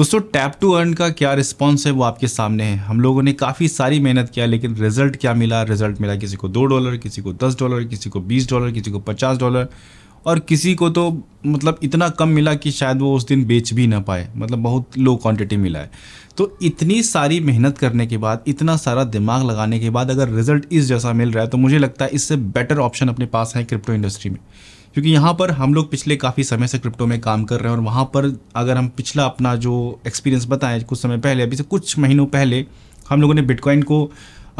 दोस्तों tap to earn का क्या रिस्पॉन्स है वो आपके सामने है हम लोगों ने काफ़ी सारी मेहनत किया लेकिन रिजल्ट क्या मिला रिजल्ट मिला किसी को दो डॉलर किसी को दस डॉलर किसी को बीस डॉलर किसी को पचास डॉलर और किसी को तो मतलब इतना कम मिला कि शायद वो उस दिन बेच भी ना पाए मतलब बहुत लो क्वांटिटी मिला है तो इतनी सारी मेहनत करने के बाद इतना सारा दिमाग लगाने के बाद अगर रिजल्ट इस जैसा मिल रहा है तो मुझे लगता है इससे बेटर ऑप्शन अपने पास है क्रिप्टो इंडस्ट्री में क्योंकि यहाँ पर हम लोग पिछले काफ़ी समय से क्रिप्टो में काम कर रहे हैं और वहाँ पर अगर हम पिछला अपना जो एक्सपीरियंस बताएं कुछ समय पहले अभी से कुछ महीनों पहले हम लोगों ने बिटकॉइन को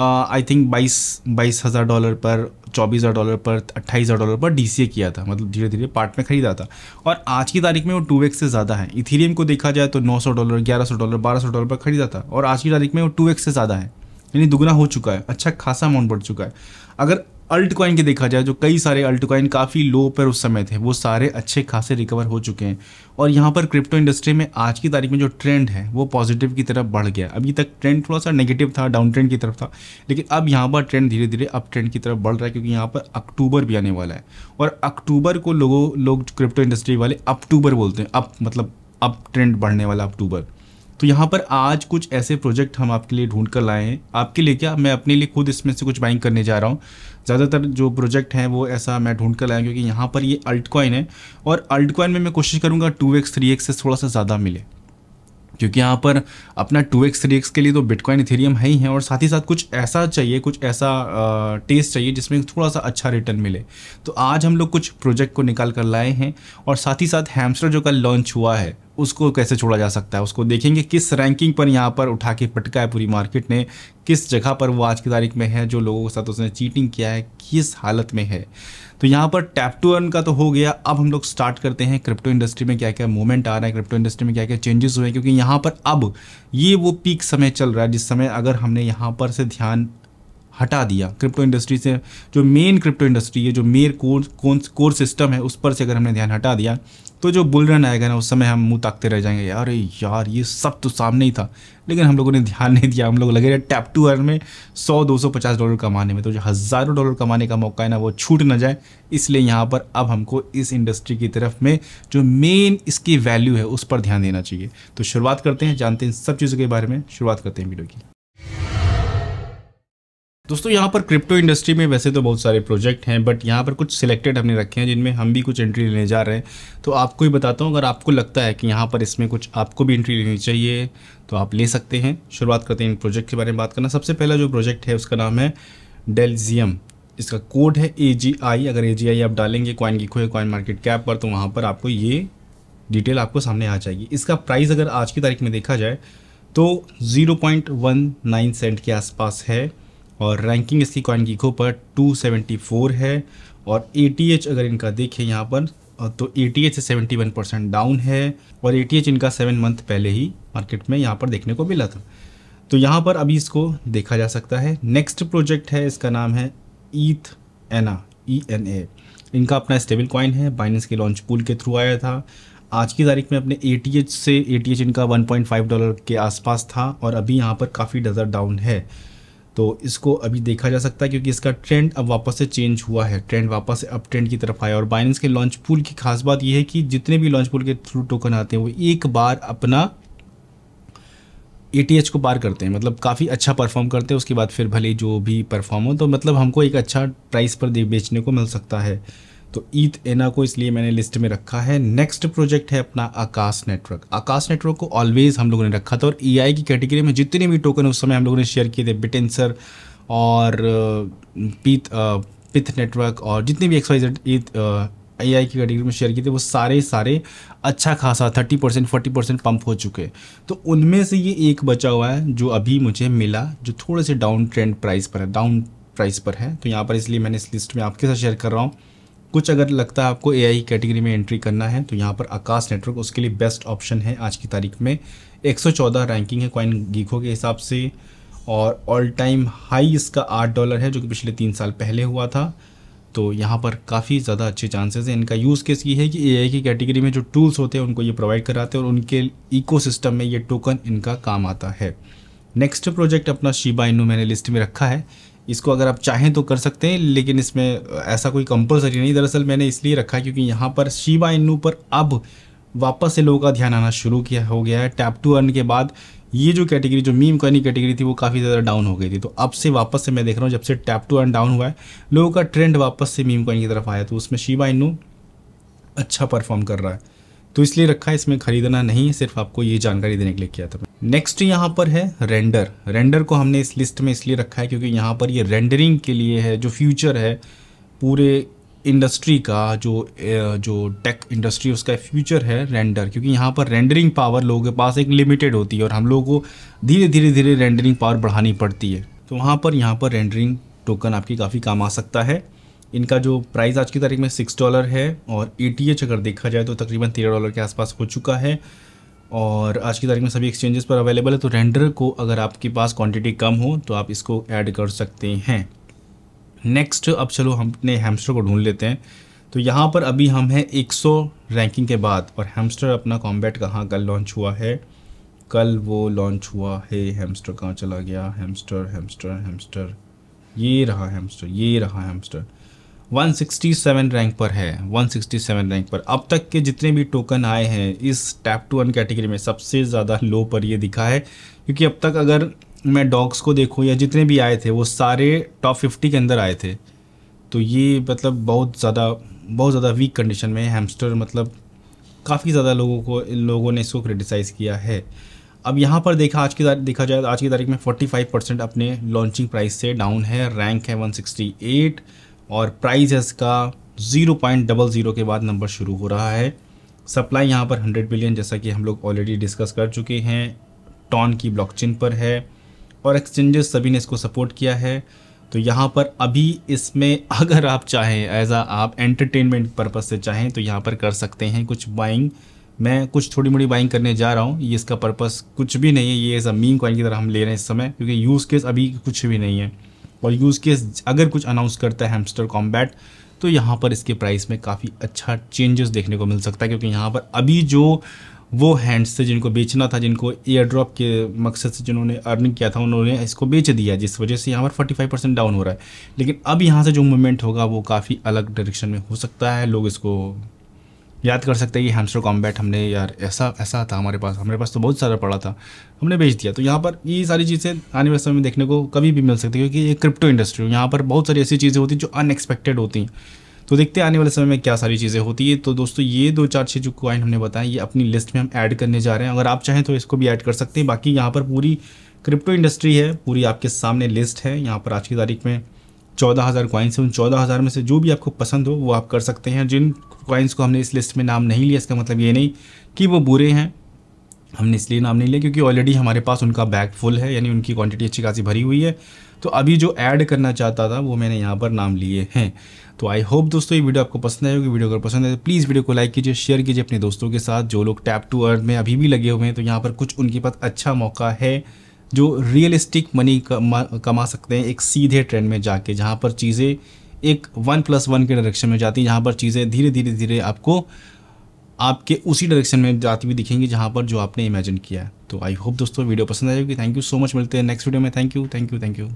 आई थिंक बाईस बाईस हज़ार डॉलर पर चौबीस हज़ार डॉलर पर अट्ठाईस हज़ार डॉलर पर डी किया था मतलब धीरे धीरे पार्ट में ख़रीदा था और आज की तारीख में वो टू से ज़्यादा है इथीरियम को देखा जाए तो नौ सौ डॉलर ग्यारह सौ डॉलर बारह सौ डॉलर पर ख़रीदा था और आज की तारीख में वो टू से ज़्यादा है यानी दुगना हो चुका है अच्छा खासा अमाउंट बढ़ चुका है अगर अल्ट क्वाइन के देखा जाए जो कई सारे अल्ट क्वाइन काफ़ी लो पर उस समय थे वो सारे अच्छे खासे रिकवर हो चुके हैं और यहाँ पर क्रिप्टो इंडस्ट्री में आज की तारीख में जो ट्रेंड है वो पॉजिटिव की तरफ बढ़ गया अभी तक ट्रेंड थोड़ा सा नेगेटिव था डाउन ट्रेंड की तरफ था लेकिन अब यहाँ पर ट्रेंड धीरे धीरे अप ट्रेंड की तरफ बढ़ रहा है क्योंकि यहाँ पर अक्टूबर भी आने वाला है और अक्टूबर को लोगों लोग क्रिप्टो इंडस्ट्री वाले अक्टूबर बोलते हैं अप मतलब अप ट्रेंड बढ़ने वाला अक्टूबर तो यहाँ पर आज कुछ ऐसे प्रोजेक्ट हम आपके लिए ढूंढ कर लाए हैं आपके लिए क्या मैं अपने लिए खुद इसमें से कुछ बाइंग करने जा रहा हूँ ज़्यादातर जो प्रोजेक्ट हैं वो ऐसा मैं ढूंढ कर लाया क्योंकि यहाँ पर ये अल्ट कॉइन है और अल्ट कॉइन में मैं कोशिश करूँगा टू एक्स थ्री एक्स से थोड़ा सा ज़्यादा मिले क्योंकि यहाँ पर अपना टू एक्स थ्री एक्स के लिए तो बिटकॉइन इथेरियम है ही है और साथ ही साथ कुछ ऐसा चाहिए कुछ ऐसा टेस्ट चाहिए जिसमें थोड़ा सा अच्छा रिटर्न मिले तो आज हम लोग कुछ प्रोजेक्ट को निकाल कर लाए हैं और साथ ही साथ हैमस्टर जो कल लॉन्च हुआ है उसको कैसे छोड़ा जा सकता है उसको देखेंगे किस रैंकिंग पर यहाँ पर उठा के पटका है पूरी मार्केट ने किस जगह पर वो आज की तारीख में है जो लोगों के साथ उसने चीटिंग किया है किस हालत में है तो यहाँ पर टैप टू अर्न का तो हो गया अब हम लोग स्टार्ट करते हैं क्रिप्टो इंडस्ट्री में क्या क्या मूवमेंट आ रहा है क्रिप्टो इंडस्ट्री में क्या क्या चेंजेस हुए हैं क्योंकि यहाँ पर अब ये वो पीक समय चल रहा है जिस समय अगर हमने यहाँ पर से ध्यान हटा दिया क्रिप्टो इंडस्ट्री से जो मेन क्रिप्टो इंडस्ट्री है जो मेन कोर कौन कोर सिस्टम है उस पर से अगर हमने ध्यान हटा दिया तो जो बुल रन आएगा ना उस समय हम मुँह ताकते रह जाएंगे यार यार ये सब तो सामने ही था लेकिन हम लोगों ने ध्यान नहीं दिया हम लोग लगे रहे टैप टू अर में सौ दो सौ पचास डॉलर कमाने में तो जो हज़ारों डॉलर कमाने का मौका है ना वो छूट ना जाए इसलिए यहाँ पर अब हमको इस इंडस्ट्री की तरफ में जो मेन इसकी वैल्यू है उस पर ध्यान देना चाहिए तो शुरुआत करते हैं जानते हैं सब चीज़ों के बारे में शुरुआत करते हैं वीडियो की दोस्तों यहाँ पर क्रिप्टो इंडस्ट्री में वैसे तो बहुत सारे प्रोजेक्ट हैं बट यहाँ पर कुछ सिलेक्टेड हमने रखे हैं जिनमें हम भी कुछ एंट्री लेने जा रहे हैं तो आपको ही बताता हूँ अगर आपको लगता है कि यहाँ पर इसमें कुछ आपको भी एंट्री लेनी चाहिए तो आप ले सकते हैं शुरुआत करते हैं इन प्रोजेक्ट के बारे में बात करना सबसे पहला जो प्रोजेक्ट है उसका नाम है डेल्जियम इसका कोड है ए अगर ए आप डालेंगे कॉइन की खोए कॉइन मार्केट कैप पर तो वहाँ पर आपको ये डिटेल आपको सामने आ जाएगी इसका प्राइस अगर आज की तारीख में देखा जाए तो 0.19 सेंट के आसपास है और रैंकिंग इसकी कॉइन गीको पर 274 है और ए अगर इनका देखें यहाँ पर तो A T H seventy one percent down है और ए टी एच इनका सेवन मंथ पहले ही मार्केट में यहाँ पर देखने को मिला था तो यहाँ पर अभी इसको देखा जा सकता है नेक्स्ट प्रोजेक्ट है इसका नाम है ईथ एना ई एन ए इनका अपना स्टेबल कॉइन है बाइनेंस के लॉन्च पूल के थ्रू आया था आज की तारीख में अपने ए से ए इनका 1.5 डॉलर के आसपास था और अभी यहाँ पर काफ़ी डजर डाउन है तो इसको अभी देखा जा सकता है क्योंकि इसका ट्रेंड अब वापस से चेंज हुआ है ट्रेंड वापस से अप ट्रेंड की तरफ आया और बाइनेंस के लॉन्च पूल की खास बात यह है कि जितने भी लॉन्च पूल के थ्रू टोकन आते हैं वो एक बार अपना ए को पार करते हैं मतलब काफ़ी अच्छा परफॉर्म करते हैं उसके बाद फिर भले जो भी परफॉर्म हो तो मतलब हमको एक अच्छा प्राइस पर बेचने को मिल सकता है तो ईद एना को इसलिए मैंने लिस्ट में रखा है नेक्स्ट प्रोजेक्ट है अपना आकाश नेटवर्क आकाश नेटवर्क को ऑलवेज हम लोगों ने रखा था और ई की कैटेगरी में जितने भी टोकन उस समय हम लोगों ने शेयर किए थे बिटेंसर और पीथ पिथ नेटवर्क और जितने भी एक्सवाइजेड ईद ए की कैटेगरी में शेयर किए थे वो सारे सारे अच्छा खासा thirty percent forty percent pump हो चुके तो उनमें से ये एक बचा हुआ है जो अभी मुझे मिला जो थोड़े से डाउन ट्रेंड प्राइस पर है डाउन प्राइस पर है तो यहाँ पर इसलिए मैंने इस लिस्ट में आपके साथ शेयर कर रहा हूँ कुछ अगर लगता है आपको ए आई कैटेगरी में एंट्री करना है तो यहाँ पर आकाश नेटवर्क उसके लिए बेस्ट ऑप्शन है आज की तारीख में 114 रैंकिंग है कॉइन गीखो के हिसाब से और ऑल टाइम हाई इसका आठ डॉलर है जो कि पिछले तीन साल पहले हुआ था तो यहाँ पर काफ़ी ज़्यादा अच्छे चांसेस हैं इनका यूज़ केस ये है कि ए की कैटेगरी में जो टूल्स होते हैं उनको ये प्रोवाइड कराते हैं और उनके इको में ये टोकन इनका काम आता है नेक्स्ट प्रोजेक्ट अपना शिबा इनू मैंने लिस्ट में रखा है इसको अगर आप चाहें तो कर सकते हैं लेकिन इसमें ऐसा कोई कंपलसरी नहीं दरअसल मैंने इसलिए रखा क्योंकि यहाँ पर शिवा इन्नू पर अब वापस से लोगों का ध्यान आना शुरू किया हो गया है टैप टू अर्न के बाद ये जो कैटेगरी जो मीम कॉइन कैटेगरी थी वो काफ़ी ज़्यादा डाउन हो गई थी तो अब से वापस से मैं देख रहा हूँ जब से टैप टू अर्न डाउन हुआ है लोगों का ट्रेंड वापस से मीम कॉइन की तरफ आया तो उसमें शिवा इन्नू अच्छा परफॉर्म कर रहा है तो इसलिए रखा है इसमें खरीदना नहीं है सिर्फ आपको ये जानकारी देने के लिए किया था नेक्स्ट यहाँ पर है रेंडर रेंडर को हमने इस लिस्ट में इसलिए रखा है क्योंकि यहाँ पर ये रेंडरिंग के लिए है जो फ्यूचर है पूरे इंडस्ट्री का जो जो टेक इंडस्ट्री उसका फ्यूचर है रेंडर क्योंकि यहाँ पर रेंडरिंग पावर लोगों के पास एक लिमिटेड होती है और हम लोगों को धीरे धीरे धीरे रेंडरिंग पावर बढ़ानी पड़ती है तो वहाँ पर यहाँ पर रेंडरिंग टोकन आपकी काफ़ी काम आ सकता है इनका जो प्राइस आज की तारीख में सिक्स डॉलर है और ई e अगर देखा जाए तो तकरीबन तेरह डॉलर के आसपास हो चुका है और आज की तारीख में सभी एक्सचेंजेस पर अवेलेबल है तो रेंडर को अगर आपके पास क्वांटिटी कम हो तो आप इसको ऐड कर सकते हैं नेक्स्ट अब चलो हम अपने हेमस्टर को ढूंढ लेते हैं तो यहाँ पर अभी हम हैं 100 रैंकिंग के बाद और हेमस्टर अपना कॉम्बैट कहाँ कल लॉन्च हुआ है कल वो लॉन्च हुआ है हैमस्टर कहाँ चला गया हेमस्टर हेमस्टर हेमस्टर ये रहा हेमस्टर ये रहा हेमस्टर. 167 रैंक पर है 167 रैंक पर अब तक के जितने भी टोकन आए हैं इस टैप टू वन कैटेगरी में सबसे ज़्यादा लो पर ये दिखा है क्योंकि अब तक अगर मैं डॉग्स को देखूँ या जितने भी आए थे वो सारे टॉप फिफ्टी के अंदर आए थे तो ये मतलब बहुत ज़्यादा बहुत ज़्यादा वीक कंडीशन में हैमस्टर मतलब काफ़ी ज़्यादा लोगों को लोगों ने इसको क्रिटिसाइज़ किया है अब यहाँ पर देखा आज की तारीख देखा जाए आज की तारीख में 45 परसेंट अपने लॉन्चिंग प्राइस से डाउन है रैंक है 168 और प्राइस का इसका ज़ीरो पॉइंट डबल ज़ीरो के बाद नंबर शुरू हो रहा है सप्लाई यहाँ पर हंड्रेड बिलियन जैसा कि हम लोग ऑलरेडी डिस्कस कर चुके हैं टॉन की ब्लॉकचेन पर है और एक्सचेंजेस सभी ने इसको सपोर्ट किया है तो यहाँ पर अभी इसमें अगर आप चाहें एज आ आप एंटरटेनमेंट पर्पज़ से चाहें तो यहाँ पर कर सकते हैं कुछ बाइंग मैं कुछ थोड़ी मोड़ी बाइंग करने जा रहा हूँ ये इसका पर्पज़ कुछ भी नहीं है ये एज अ मीन कॉइन की तरह हम ले रहे हैं इस समय क्योंकि यूज़ केस अभी कुछ भी नहीं है और यूज़ केस अगर कुछ अनाउंस करता है हेमस्टर कॉम्बैट तो यहाँ पर इसके प्राइस में काफ़ी अच्छा चेंजेस देखने को मिल सकता है क्योंकि यहाँ पर अभी जो वो हैंड्स थे जिनको बेचना था जिनको एयर ड्रॉप के मकसद से जिन्होंने अर्निंग किया था उन्होंने इसको बेच दिया जिस वजह से यहाँ पर 45 परसेंट डाउन हो रहा है लेकिन अब यहाँ से जो मूवमेंट होगा वो काफ़ी अलग डायरेक्शन में हो सकता है लोग इसको याद कर सकते हैं कि हैमस्टर कॉम्बैट हमने यार ऐसा ऐसा था हमारे पास हमारे पास तो बहुत सारा पड़ा था हमने भेज दिया तो यहाँ पर ये सारी चीज़ें आने वाले समय में देखने को कभी भी मिल सकती है क्योंकि ये क्रिप्टो इंडस्ट्री यहाँ पर बहुत सारी ऐसी चीज़ें होती हैं जो अनएक्सपेक्टेड होती हैं तो देखते हैं आने वाले समय में क्या सारी चीज़ें होती है तो दोस्तों ये दो चार छः जो कॉइन हमने बताए ये अपनी लिस्ट में हम ऐड करने जा रहे हैं अगर आप चाहें तो इसको भी ऐड कर सकते हैं बाकी यहाँ पर पूरी क्रिप्टो इंडस्ट्री है पूरी आपके सामने लिस्ट है यहाँ पर आज की तारीख में चौदह हज़ार कॉइन्स हैं उन चौदह हज़ार में से जो भी आपको पसंद हो वो आप कर सकते हैं जिन कॉइन्स को हमने इस लिस्ट में नाम नहीं लिया इसका मतलब ये नहीं कि वो बुरे हैं हमने इसलिए नाम नहीं लिया क्योंकि ऑलरेडी हमारे पास उनका बैग फुल है यानी उनकी क्वांटिटी अच्छी खासी भरी हुई है तो अभी जो ऐड करना चाहता था वो मैंने यहाँ पर नाम लिए हैं तो आई होप दोस्तों ये वीडियो आपको पसंद आएगी वीडियो अगर पसंद है तो प्लीज़ वीडियो को लाइक कीजिए शेयर कीजिए अपने दोस्तों के साथ जो लोग टैप टू अर्थ में अभी भी लगे हुए हैं तो यहाँ पर कुछ उनके पास अच्छा मौका है जो रियलिस्टिक मनी कमा कमा सकते हैं एक सीधे ट्रेंड में जाके जहाँ पर चीज़ें एक वन प्लस वन के डायरेक्शन में जाती हैं जहाँ पर चीज़ें धीरे धीरे धीरे आपको आपके उसी डायरेक्शन में जाती हुई दिखेंगी जहाँ पर जो आपने इमेजिन किया है तो आई होप दोस्तों वीडियो पसंद आएगी थैंक यू सो मच मिलते हैं नेक्स्ट वीडियो में thank you thank you thank you